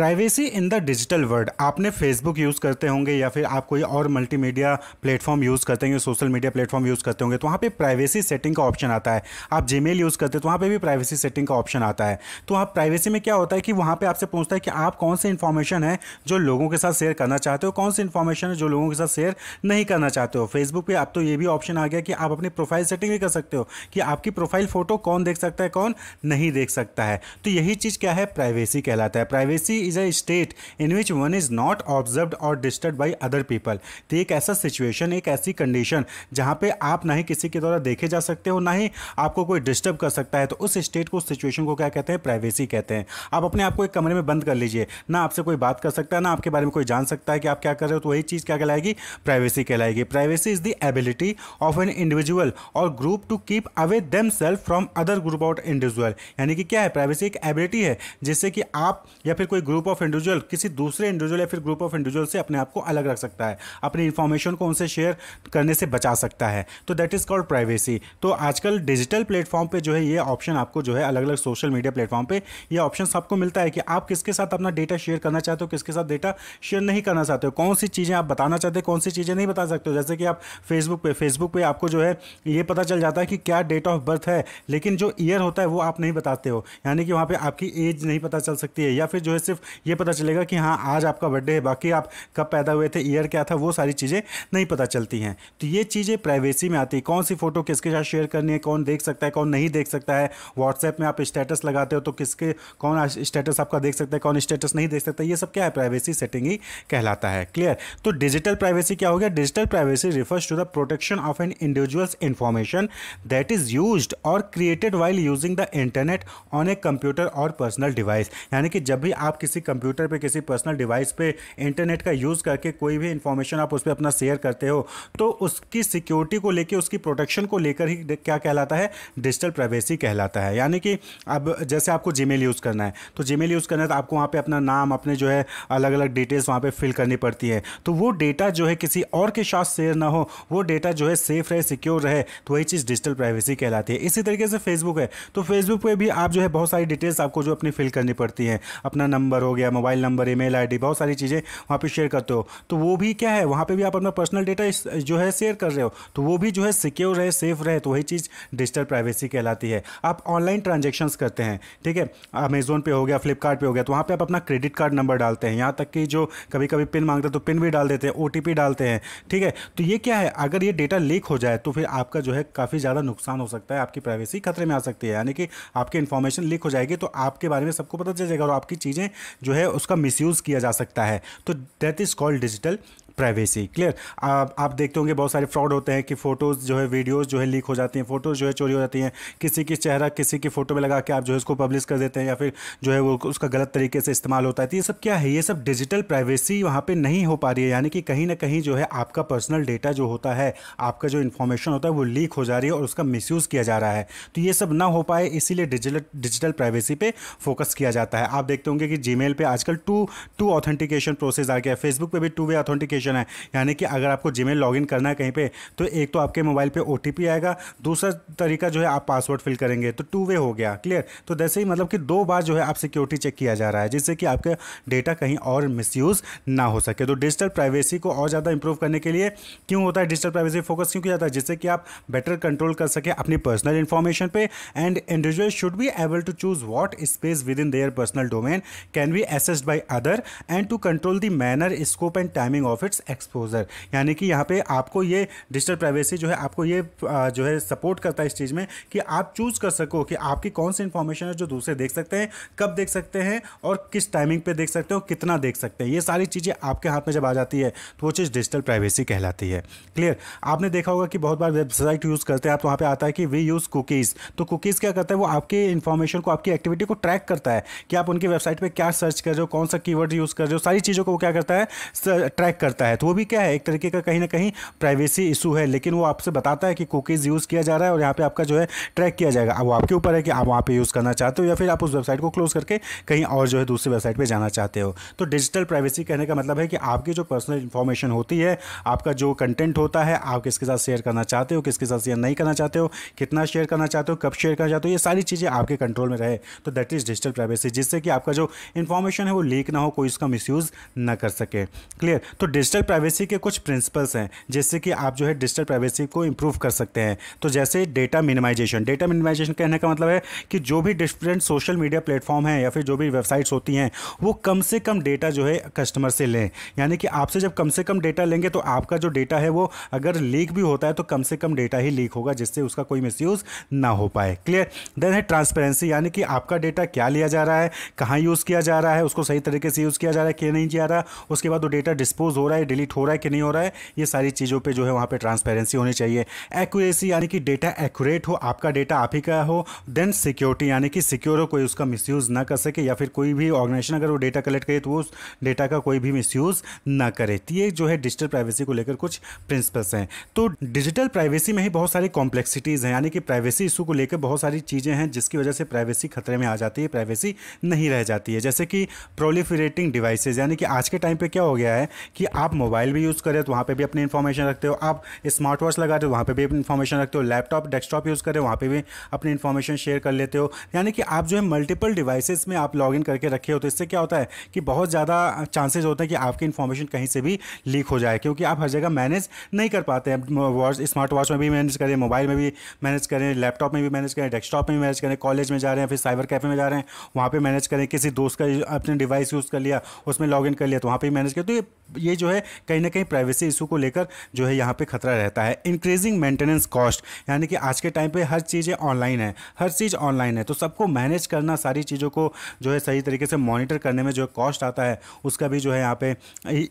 privacy in the digital world आपने Facebook use करते होंगे या फिर आप कोई और मल्टीमीडिया प्लेटफॉर्म यूज़ करते होंगे सोशल मीडिया प्लेटफॉर्म यूज़ करते होंगे तो वहाँ पे प्राइवेसी सेटिंग का ऑप्शन आता है आप जीमेल यूज़ करते हैं तो वहाँ पे भी प्राइवेसी सेटिंग का ऑप्शन आता है तो आप प्राइवेसी में क्या होता है कि वहाँ पर आपसे पूछता है कि आप कौन सी इन्फॉर्मेशन है जो लोगों के साथ शेयर करना चाहते हो कौन सी इन्फॉर्मेशन है जो लोगों के साथ शेयर नहीं करना चाहते हो फेसबुक पर आप तो ये भी ऑप्शन आ गया कि आप अपनी प्रोफाइल सेटिंग भी कर सकते हो कि आपकी प्रोफाइल फ़ोटो कौन देख सकता है कौन नहीं देख सकता है तो यही चीज़ क्या है प्राइवेसी कहलाता है privacy is a state in which one is not observe और डिस्टर्ब बाई अदर पीपल तो एक ऐसा सिचुएशन एक ऐसी कंडीशन जहाँ पे आप ना ही किसी के द्वारा देखे जा सकते हो ना ही आपको कोई डिस्टर्ब कर सकता है तो उस स्टेट को उस सिचुएशन को क्या कहते हैं प्राइवेसी कहते हैं आप अपने आप को एक कमरे में बंद कर लीजिए ना आपसे कोई बात कर सकता है ना आपके बारे में कोई जान सकता है कि आप क्या कर रहे हो तो वही चीज़ क्या कहलाएगी प्राइवेसी कहलाएगी privacy is the ability of an individual और group to keep away them self from other group out individual यानी कि क्या है प्राइवेसी एक एबिलिटी है जिससे कि आप या फिर कोई ग्रुप ग्रुप ऑफ इंडिविजुअल किसी दूसरे इंडिविजुअल या फिर ग्रुप ऑफ इंडिविजुअल से अपने आप को अलग रख सकता है अपनी इन्फॉर्मेशन को उनसे शेयर करने से बचा सकता है तो दैट इज़ कॉल्ड प्राइवेसी तो आजकल डिजिटल प्लेटफॉर्म पर जो है ये ऑप्शन आपको जो है अलग अलग सोशल मीडिया प्लेटफॉर्म पर यह ऑप्शन आपको मिलता है कि आप किसके साथ अपना डेटा शेयर करना चाहते हो किसके साथ डेटा शेयर नहीं करना चाहते हो कौन सी चीज़ें आप बताना चाहते हो कौन सी चीज़ें नहीं बता सकते हो जैसे कि आप फेसबुक पे फेसबुक पे आपको जो है ये पता चल जाता है कि क्या डेट ऑफ बर्थ है लेकिन जो ईयर होता है वो आप नहीं बताते हो यानी कि वहाँ पर आपकी एज नहीं पता चल सकती है या फिर जो है सिर्फ सिर्फ ये पता चलेगा कि हाँ आज आपका बर्थडे है बाकी आप कब पैदा हुए थे ईयर क्या था वो सारी चीज़ें नहीं पता चलती हैं तो ये चीज़ें प्राइवेसी में आती है कौन सी फ़ोटो किसके साथ शेयर करनी है कौन देख सकता है कौन नहीं देख सकता है व्हाट्सएप में आप स्टेटस लगाते हो तो किसके कौन स्टेटस आपका देख सकता है कौन स्टेटस नहीं देख सकता ये सब क्या है प्राइवेसी सेटिंग ही कहलाता है क्लियर तो डिजिटल प्राइवेसी क्या हो गया digital privacy refers to the protection of an individuals information that is use और created while using the internet on a computer और पर्सनल डिवाइस यानी कि जब भी आप किसी किसी कंप्यूटर पे किसी पर्सनल डिवाइस पे इंटरनेट का यूज़ करके कोई भी इंफॉर्मेशन आप उस पर अपना शेयर करते हो तो उसकी सिक्योरिटी को लेकर उसकी प्रोटेक्शन को लेकर ही क्या कहलाता है डिजिटल प्राइवेसी कहलाता है यानी कि अब जैसे आपको जी यूज़ करना है तो जी यूज़ करना है तो आपको वहाँ पर अपना नाम अपने जो है अलग अलग डिटेल्स वहाँ पर फिल करनी पड़ती है तो वो डेटा जो है किसी और के साथ शेयर ना हो वो डेटा जो है सेफ रहे सिक्योर रहे तो वही चीज़ डिजिटल प्राइवेसी कहलाती है इसी तरीके से फेसबुक है तो फेसबुक पे भी आप जो है बहुत सारी डिटेल्स आपको जो अपनी फिल करनी पड़ती है अपना नंबर नंबर हो गया मोबाइल नंबर ईमेल आईडी बहुत सारी चीज़ें वहाँ पर शेयर करते हो तो वो भी क्या है वहाँ पर भी आप अपना पर्सनल डेटा जो है शेयर कर रहे हो तो वो भी जो है सिक्योर रहे सेफ रहे तो वही चीज़ डिजिटल प्राइवेसी कहलाती है आप ऑनलाइन ट्रांजेक्शन्स करते हैं ठीक है अमेजोन पे हो गया फ्लिपकार्ट हो गया तो वहाँ पर आप अपना क्रेडिट कार्ड नंबर डालते हैं यहाँ तक कि जो कभी कभी पिन मांगते हैं तो पिन भी डाल देते हैं ओ डालते हैं ठीक है तो ये क्या है अगर ये डेटा लीक हो जाए तो फिर आपका जो है काफ़ी ज़्यादा नुकसान हो सकता है आपकी प्राइवेसी खतरे में आ सकती है यानी कि आपकी इन्फॉर्मेशन लीक हो जाएगी तो आपके बारे में सबको पता चल जाएगा और आपकी चीज़ें जो है उसका मिसयूज़ किया जा सकता है तो that is called digital privacy clear आप आप देखते होंगे बहुत सारे फ्रॉड होते हैं कि फ़ोटोज़ जो है वीडियोज़ जो है लीक हो जाती हैं फ़ोटोज़ जो है चोरी हो जाती हैं किसी की चेहरा किसी की फ़ोटो में लगा के आप जो है उसको पब्लिश कर देते हैं या फिर जो है वो उसका गलत तरीके से इस्तेमाल होता है तो ये सब क्या है ये सब डिजिटल प्राइवेसी वहाँ पर नहीं हो पा रही है यानी कि कहीं ना कहीं जो है आपका पर्सनल डेटा जो होता है आपका जो इन्फॉर्मेशन होता है वो लीक हो जा रही है और उसका मिस किया जा रहा है तो ये सब ना हो पाए इसीलिए डिजिटल डिजिटल प्राइवेसी पर फोकस किया जाता है आप देखते होंगे कि जी पे आजकल टू टू ऑथेंटिकेशन प्रोसेस आ गया फेसबुक पे भी टू वे ऑथेंटिकेशन ऑप्शन है यानी कि अगर आपको जीमेल लॉगिन करना है कहीं पे तो एक तो आपके मोबाइल पे ओ आएगा दूसरा तरीका जो है आप पासवर्ड फिल करेंगे तो टू वे हो गया क्लियर तो जैसे ही मतलब कि दो बार जो है आप सिक्योरिटी चेक किया जा रहा है जिससे कि आपका डेटा कहीं और मिसयूज़ ना हो सके तो डिजिटल प्राइवेसी को और ज़्यादा इंप्रूव करने के लिए क्यों होता है डिजिटल प्राइवेसी फोकस क्यों किया जाता है जिससे कि आप बेटर कंट्रोल कर सकें अपनी पर्सनल इन्फॉर्मेशन पे and individual should be able to choose what space within their personal domain can be accessed by other and to control the manner scope and timing of its exposure यानी कि यहाँ पे आपको ये digital privacy जो है आपको ये जो है सपोर्ट करता है इस चीज़ में कि आप चूज़ कर सको कि आपकी कौन सी इन्फॉर्मेशन है जो दूसरे देख सकते हैं कब देख सकते हैं और किस टाइमिंग पर देख सकते हो कितना देख सकते हैं ये सारी चीज़ें आपके हाथ में जब आ जाती है तो वो चीज़ डिजिटल प्राइवेसी कहलाती है क्लियर आपने देखा होगा कि बहुत बार वेबसाइट यूज़ करते हैं आप तो वहाँ पर आता है कि वी यूज़ कुकीज़ तो कुकीज़ क्या करता है वो आपकी इन्फॉर्मेशन को आपकी एक्टिविटी को ट्रैक करता है कि आप उनकी वेबसाइट पर क्या सर्च कर रहे हो कौन सा कीवर्ड यूज़ कर रहे हो सारी चीज़ों को वो क्या करता है ट्रैक करता है सकता है तो वो भी क्या है एक तरीके का कहीं ना कहीं प्राइवेसी इशू है लेकिन वो आपसे बताता है कि कुकीज़ यूज़ किया जा रहा है और यहाँ पर आपका जो है ट्रैक किया जाएगा अब आपके ऊपर है कि आप वहाँ पर यूज़ करना चाहते हो या फिर आप उस वेबसाइट को क्लोज करके कहीं और जो है दूसरी वेबसाइट पर जाना चाहते हो तो डिजिटल प्राइवेसी कहने का मतलब है कि आपकी जो पर्सनल इन्फॉर्मेशन होती है आपका जो कंटेंट होता है आप किसके साथ शेयर करना चाहते हो किसके साथ शेयर नहीं करना चाहते हो कितना शेयर करना चाहते हो कब शेयर करना चाहते हो ये सारी चीज़ें आपके कंट्रोल में रहे तो दैट इज़ डिजिटल प्राइवेसी जिससे कि आपका जो इन्फॉर्मेशन है वो लीक ना हो कोई इसका मिसयूज़ ना कर सके क्लियर तो डिजिटल डिजिटल प्राइवेसी के कुछ प्रिंसिपल्स हैं जैसे कि आप जो है डिजिटल प्राइवेसी को इम्प्रूव कर सकते हैं तो जैसे डेटा मिनिमाइजेशन डेटा मिनिमाइजेशन कहने का मतलब है कि जो भी डिफरेंट सोशल मीडिया प्लेटफॉर्म है या फिर जो भी वेबसाइट्स होती हैं वो कम से कम डेटा जो है कस्टमर से लें यानी कि आपसे जब कम से कम डेटा लेंगे तो आपका जो डेटा है वो अगर लीक भी होता है तो कम से कम डेटा ही लीक होगा जिससे उसका कोई मिसयूज़ ना हो पाए क्लियर देन है ट्रांसपेरेंसी यानी कि आपका डेटा क्या लिया जा रहा है कहाँ यूज़ किया जा रहा है उसको सही तरीके से यूज़ किया जा रहा है क्या नहीं किया जा रहा उसके बाद वो डेटा डिस्पोज हो रहा है है डिलीट हो रहा है कि नहीं हो रहा है ये सारी चीज़ों पर जो है वहाँ पर ट्रांसपेरेंसी होनी चाहिए एक्यूरेसी यानी कि डेटा एक्यूरेट हो आपका डेटा आप ही का हो देन सिक्योरिटी यानी कि सिक्योर हो कोई उसका मिस ना कर सके या फिर कोई भी ऑर्गेनाइजेशन अगर वो डेटा कलेक्ट करे तो वो उस डेटा का कोई भी मिसयूज़ ना करे तो ये जो है डिजिटल प्राइवेसी को लेकर कुछ प्रिंसिपल्स हैं तो डिजिटल प्राइवेसी में ही बहुत सारी कॉम्प्लेक्सिटीज़ हैं यानी कि प्राइवेसी इशू को लेकर बहुत सारी चीज़ें हैं जिसकी वजह से प्राइवेसी खतरे में आ जाती है प्राइवेसी नहीं रह जाती है जैसे कि प्रोलिफरेटिंग डिवाइसेज यानी कि आज के टाइम पर क्या हो गया है कि आप आप मोबाइल भी यूज़ करें तो वहाँ पे भी अपनी इन्फॉर्मेशन रखते हो आप स्मार्ट वॉच लगाते हो वहाँ पे भी अपनी इन्फॉर्मेशन रखते हो लैपटॉप डेस्कटॉप यूज़ करें वहाँ पे भी अपनी इन्फॉर्मेशन शेयर कर लेते हो यानी कि आप जो है मल्टीपल डिवाइसेस में आप लॉग करके रखे हो तो इससे क्या होता है कि बहुत ज़्यादा चांसेज होते हैं कि आपकी इन्फॉर्मेशन कहीं से भी लीक हो जाए क्योंकि आप हर जगह मैनेज नहीं कर पाते हैं वॉच स्मार्ट वॉच में भी मैनेज करें मोबाइल में भी मैनेज करें लैपटॉप में भी मैनेज करें डेस्कटॉप में भी मैनेज करें कॉलेज में जा रहे हैं फिर साइबर कैफे में जा रहे हैं वहाँ पर मैनेज करें किसी दोस्त का अपने डिवाइस यूज़ कर लिया उसमें लॉग कर लिया तो वहाँ पर मैनेज करें तो ये ये जो है है कहीं ना कहीं प्राइवेसी इशू को लेकर जो है यहाँ पे खतरा रहता है इंक्रीजिंग मेंटेनेंस कॉस्ट यानी कि आज के टाइम पे हर चीज़ें ऑनलाइन है हर चीज़ ऑनलाइन है तो सबको मैनेज करना सारी चीज़ों को जो है सही तरीके से मॉनिटर करने में जो कॉस्ट आता है उसका भी जो है यहाँ पे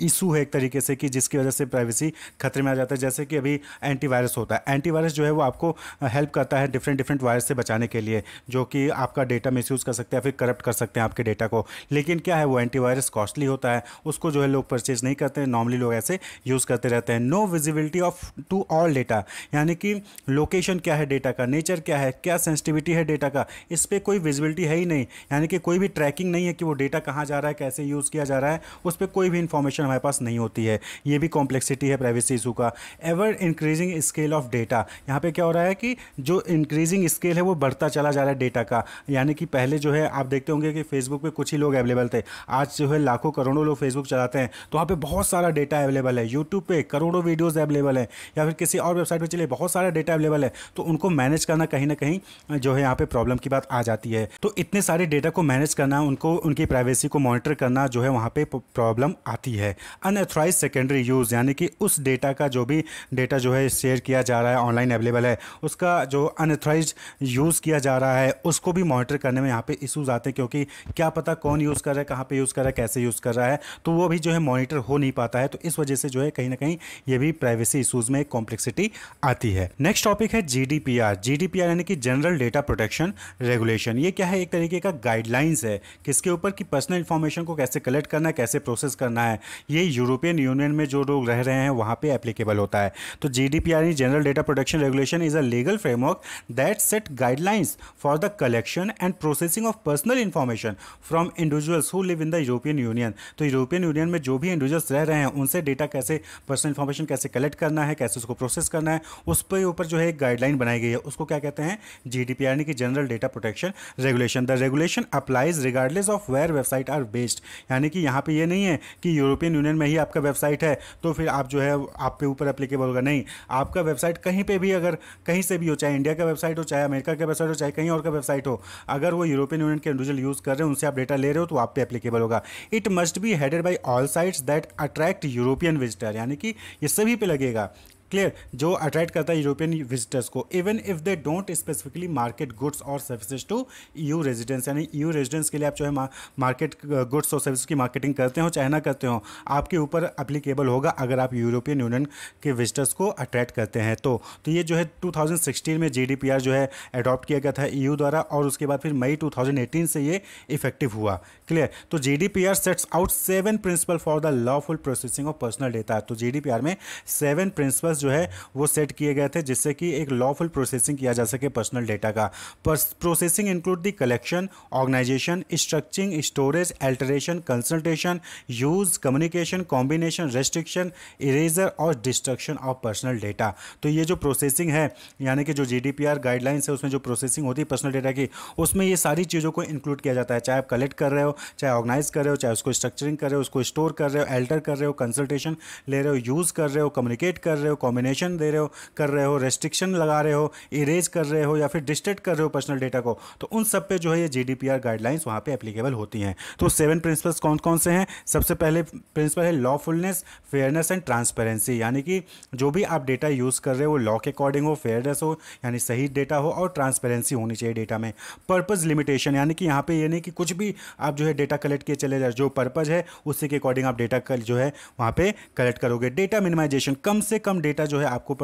इशू है एक तरीके से कि जिसकी वजह से प्राइवेसी खतरे में आ जाता है जैसे कि अभी एंटीवायरस होता है एंटीवायरस जो है वो आपको हेल्प करता है डिफरेंट डिफरेंट वायरस से बचाने के लिए जो कि आपका डेटा मिस कर सकते हैं फिर करप्ट कर सकते हैं आपके डेटा को लेकिन क्या है वो एंटीवायरस कॉस्टली होता है उसको जो है लोग परचेज नहीं करते हैं नॉर्मली लोग ऐसे यूज़ करते रहते हैं no visibility of to all data यानी कि लोकेशन क्या है डेटा का नेचर क्या है क्या सेंसिटिविटी है डेटा का इस पर कोई विजिबिलिटी है ही नहीं यानी कि कोई भी ट्रैकिंग नहीं है कि वो डेटा कहाँ जा रहा है कैसे यूज़ किया जा रहा है उस पर कोई भी इंफॉर्मेशन हमारे पास नहीं होती है ये भी कॉम्प्लेक्सिटी है प्राइवेसी इशू का ever increasing scale of data यहाँ पर क्या हो रहा है कि जो इंक्रीजिंग स्केल है वो बढ़ता चला जा रहा है डेटा का यानी कि पहले जो है आप देखते होंगे कि फेसबुक पर कुछ ही लोग अवेलेबल थे आज जो है लाखों करोड़ों लोग फेसबुक चलाते हैं तो वहाँ पर बहुत सारा सारा डेटा अवेलेबल है यूट्यूब पे करोड़ों वीडियोस अवेलेबल है या फिर किसी और वेबसाइट पे चले बहुत सारा डेटा अवेलेबल है तो उनको मैनेज करना कहीं ना कहीं जो है यहाँ पे प्रॉब्लम की बात आ जाती है तो इतने सारे डेटा को मैनेज करना उनको उनकी प्राइवेसी को मॉनिटर करना जो है वहाँ पर प्रॉब्लम आती है अनऑथोराइज सेकेंडरी यूज़ यानी कि उस डेटा का जो भी डेटा जो है शेयर किया जा रहा है ऑनलाइन अवेलेबल है उसका जो अनऑथोराइज यूज़ किया जा रहा है उसको भी मॉनिटर करने में यहाँ पे इशूज़ आते हैं क्योंकि क्या पता कौन यूज़ कर रहा है कहाँ पे यूज़ कर रहा है कैसे यूज़ कर रहा है तो वो भी जो है मॉनिटर हो नहीं पाता चुका है तो इस वजह से जो है कहीं ना कहीं ये भी प्राइवेसी इशूज में एक कॉम्प्लेक्सिटी आती है नेक्स्ट टॉपिक है जी डी यानी कि जनरल डेटा प्रोटेक्शन रेगुलेशन ये क्या है एक तरीके का गाइडलाइंस है किसके ऊपर कि पर्सनल इन्फॉर्मेशन को कैसे कलेक्ट करना है कैसे प्रोसेस करना है ये यूरोपियन यूनियन में जो लोग रह रहे हैं वहाँ पे एप्लीकेबल होता है तो जी यानी general data protection regulation is a legal framework that set guidelines for the collection and processing of personal information from individuals who live in the European Union तो यूरोपियन यूनियन में जो भी individuals रह रहे हैं हैं उनसे डेटा कैसे पर्सनल इन्फॉर्मेशन कैसे कलेक्ट करना है कैसे उसको प्रोसेस करना है उस पर ऊपर जो है एक गाइडलाइन बनाई गई है उसको क्या कहते हैं जी डी यानी कि general data protection regulation the regulation applies regardless of where website are based यानी कि यहाँ पर यह नहीं है कि यूरोपियन यूनियन में ही आपका वेबसाइट है तो फिर आप जो है आप पे ऊपर अप्लीकेबल होगा नहीं आपका वेबसाइट कहीं पर भी अगर कहीं से भी हो चाहे इंडिया का वेबसाइट हो चाहे अमेरिका का वेबसाइट हो चाहे कहीं और का वेबसाइट हो अगर वो यूरोपियन यूनियन के इंडिविजुअल यूज़ कर रहे हैं उनसे आप डेटा ले रहे हो तो आप पे एप्लीकेबल होगा it must be heeded by all sites that attract direct European visitor यानी कि ये सभी पे लगेगा क्लियर जो अट्रैक्ट करता है यूरोपियन विजिटर्स को even if they don't specifically market goods और सर्विसेज टू यू रेजिडेंस यानी यू e रेजिडेंस के लिए आप जो है मार्केट गुड्स uh, और सर्विस की मार्केटिंग करते हो चाहे ना करते हो आपके ऊपर अप्लीकेबल होगा अगर आप यूरोपियन यूनियन के विजिटर्स को अट्रैक्ट करते हैं तो तो ये जो है टू में जीडीपीआर जो है अडॉप्ट किया गया था ई e द्वारा और उसके बाद फिर मई टू से ये इफेक्टिव हुआ क्लियर तो R sets out seven principle for the lawful processing of personal data तो आर में सेवन प्रिंसिपल्स जो है वो सेट किए गए थे जिससे कि एक लॉफुल प्रोसेसिंग किया जा सके पर्सनल डेटा का processing include the collection organisation structuring storage alteration consultation use communication combination restriction erasure और डिस्ट्रक्शन ऑफ पर्सनल डेटा तो ये जो प्रोसेसिंग है यानी कि जो जी गाइडलाइंस है उसमें जो प्रोसेसिंग होती है पर्सनल डेटा की उसमें ये सारी चीज़ों को इंक्लूड किया जाता है चाहे आप कलेक्ट कर रहे हो चाहे ऑर्गेनाइज कर रहे हो चाहे उसको स्ट्रक्चरिंग कर रहे हो उसको स्टोर कर रहे हो एल्टर कर रहे हो कंसल्टेशन ले रहे हो यूज़ कर रहे हो कम्युनिकेट कर रहे हो कॉम्बिनेशन दे रहे हो कर रहे हो रेस्ट्रिक्शन लगा रहे हो इरेज कर रहे हो या फिर डिस्ट्रेक्ट कर रहे हो पर्सनल डेटा को तो उन सब पे जो है ये जी गाइडलाइंस वहाँ पर एप्लीकेबल होती हैं तो सेवन प्रिंसिपल्स कौन कौन से हैं सबसे पहले प्रिंसिपल है लॉफुलनेस फेयरनेस एंड ट्रांसपेरेंसी यानी कि जो भी आप डेटा यूज़ कर रहे हो लॉ के अकॉर्डिंग हो फेयरनेस हो यानी सही डेटा हो और ट्रांसपेरेंसी होनी चाहिए डेटा में पर्पज़ लिमिटेशन यानी कि यहाँ पर ये नहीं कि कुछ भी आप जो है डेटा कलेक्ट किए चले जाए जो पर्पज़ है उसी के अकॉर्डिंग आप डेटा जो है वहाँ पर कलेक्ट करोगे डेटा मिनिमाइजेशन कम से कम डेटा डेटा जो है आपको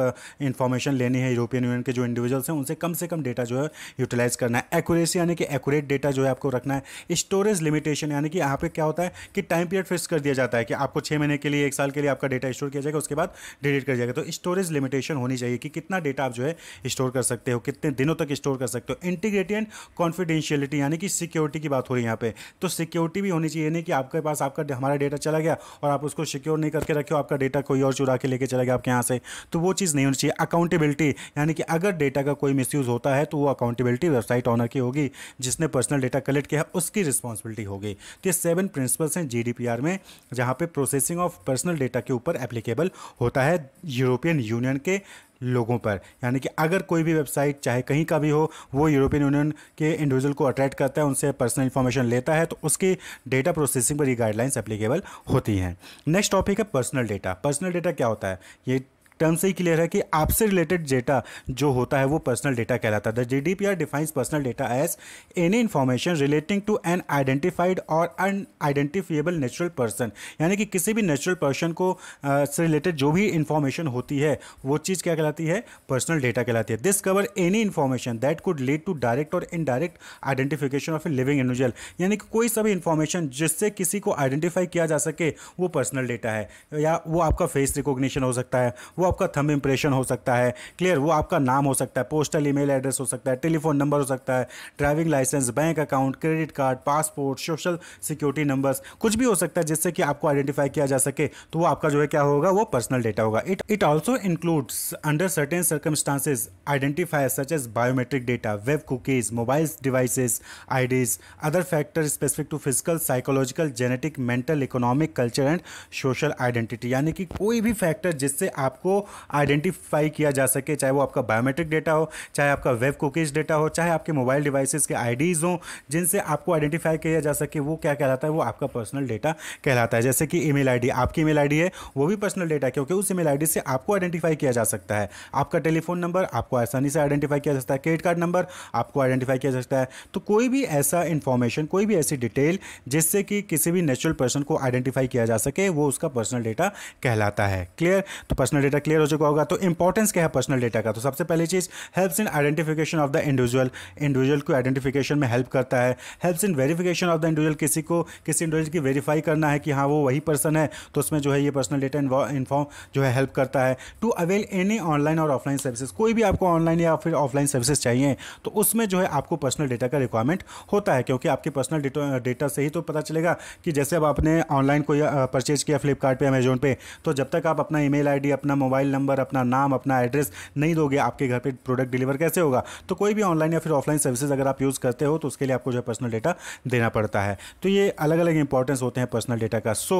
इन्फॉर्मेशन लेनी है यूरोपियन यूनियन के जो इंडिविजुअल्स हैं उनसे कम से कम डेटा जो है यूटिलाइज करना है एक्यूरेसी यानी कि एक्यूरेट डेटा जो है आपको रखना है स्टोरेज लिमिटेशन यानी कि यहाँ पे क्या होता है कि टाइम पीरियड फिक्स कर दिया जाता है कि आपको छः महीने के लिए एक साल के लिए आपका डेटा स्टोर किया जाएगा उसके बाद डिलीट कर जाएगा तो स्टोरेज लिमिटेशन होनी चाहिए कि कितना डेटा आप जो है स्टोर कर सकते हो कितने दिनों तक स्टोर कर सकते हो इंटीग्रिटी एंड कॉन्फिडेंशियलिटी यानी कि सिक्योरिटी की बात हो रही है यहाँ पर तो सिक्योरिटी भी होनी चाहिए नहीं कि आपके पास आपका हमारा डेटा चला गया और आप उसको सिक्योर नहीं करके रखे हो आपका डेटा कोई और चुरा के लेके चला गया आपके यहाँ से तो वो चीज़ नहीं होनी चाहिए अकाउंटेबिलिटी यानी कि अगर डेटा का कोई मिसयूज़ होता है तो वो अकाउंटेबिलिटी वेबसाइट ऑनर की होगी जिसने पर्सनल डेटा कलेक्ट किया उसकी रिस्पॉन्सिबिलिटी होगी तो ये सेवन प्रिंसिपल्स हैं जी में जहाँ पर प्रोसेसिंग ऑफ पर्सनल डेटा के ऊपर एप्लीकेबल होता है यूरोपियन यूनियन के लोगों पर यानी कि अगर कोई भी वेबसाइट चाहे कहीं का भी हो वो यूरोपियन यूनियन के इंडिविजुअल को अट्रैक्ट करता है उनसे पर्सनल इन्फॉर्मेशन लेता है तो उसकी डेटा प्रोसेसिंग पर ये गाइडलाइंस एप्लीकेबल होती हैं नेक्स्ट टॉपिक है पर्सनल डेटा पर्सनल डेटा क्या होता है ये टर्म से ही क्लियर है कि आपसे रिलेटेड डेटा जो होता है वो पर्सनल डेटा कहलाता है the G D P R defines personal data as any information relating to an identified or an identifiable natural person यानी कि किसी भी नेचुरल पर्सन को से रिलेटेड जो भी इन्फॉर्मेशन होती है वो चीज़ क्या कहलाती है पर्सनल डेटा कहलाती है this cover any information that could lead to direct or indirect identification of a living individual यानी कि कोई सा भी इन्फॉर्मेशन जिससे किसी को आइडेंटिफाई किया जा सके वो पर्सनल डेटा है या वो आपका फेस रिकॉग्निशन हो सकता है वो आपका थम इम्प्रेशन हो सकता है क्लियर वो आपका नाम हो सकता है पोस्टल ईमेल एड्रेस हो सकता है टेलीफोन नंबर हो सकता है driving licence bank account credit card passport social security numbers कुछ भी हो सकता है जिससे कि आपको आइडेंटिफाई किया जा सके तो वो आपका जो है क्या होगा वो पर्सनल डेटा होगा it it also includes under certain circumstances identifier such as biometric data web cookies mobile devices IDs other factor specific to physical psychological genetic mental economic culture and social identity यानी कि कोई भी factor जिससे आपको identify किया जा सके चाहे वो आपका बायोमेट्रिक डेटा हो चाहे आपका वेब कुकीज डेटा हो चाहे आपके मोबाइल डिवाइसेस के आईडीज़ हो जिनसे आपको आइडेंटिफाई किया जा सके वो क्या कहलाता है वो आपका पर्सनल डेटा कहलाता है जैसे कि ईमेल आईडी आपकी ईमेल आईडी है वो भी पर्सनल डेटा क्योंकि उस ईमेल आईडी से आपको आइडेंटिफाई किया जा सकता है आपका टेलीफोन नंबर आपको आसानी से आइडेंटिफाई किया जा सकता है क्रेडिट कार्ड नंबर आपको आइडेंटिफाई किया जा सकता है तो कोई भी ऐसा इन्फॉर्मेशन कोई भी ऐसी डिटेल जिससे कि किसी भी नेचुरल पर्सन को आइडेंटिफाई किया जा सके वो उसका पर्सनल डेटा कहलाता है क्लियर तो पर्सनल डेटा क्लियर हो चुका होगा तो इंपॉर्टेंस क्या है पर्सनल डेटा का तो सबसे पहली चीज़ helps in identification of the individual individual को आइडेंटिफिकेशन में हेल्प करता है helps in verification of the individual किसी को किसी इंडिविजुअल की वेरीफाई करना है कि हाँ वो वही पर्सन है तो उसमें जो है ये पर्सनल डेटा इन्फॉर्म जो है हेल्प करता है to avail any online or offline services कोई भी आपको ऑनलाइन या फिर ऑफलाइन सर्विसेज चाहिए तो उसमें जो है आपको पर्सनल डेटा का रिक्वायरमेंट होता है क्योंकि आपके पर्सनल डेटा से ही तो पता चलेगा कि जैसे अब आपने ऑनलाइन कोई परचेज किया फ्लिपकार्ट पे अमेजोन पे तो जब तक आप अपना ईमेल आईडी अपना मोबाइल मोबाइल नंबर अपना नाम अपना एड्रेस नहीं दोगे आपके घर पर प्रोडक्ट डिलीवर कैसे होगा तो कोई भी ऑनलाइन या फिर ऑफलाइन सर्विसेज अगर आप यूज़ करते हो तो उसके लिए आपको जो है पर्सनल डेटा देना पड़ता है तो ये अलग अलग इंपॉर्टेंस होते हैं पर्सनल डेटा का so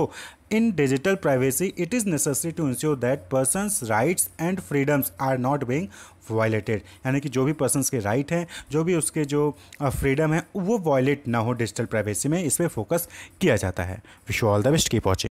in digital privacy it is necessary to ensure that persons rights and freedoms are not being violated यानी कि जो भी पर्सनस के राइट हैं जो भी उसके जो फ्रीडम है वो वायलेट ना हो डिजिटल प्राइवेसी में इस पर फोकस किया जाता है विश्व ऑल द बेस्ट की पहुंचे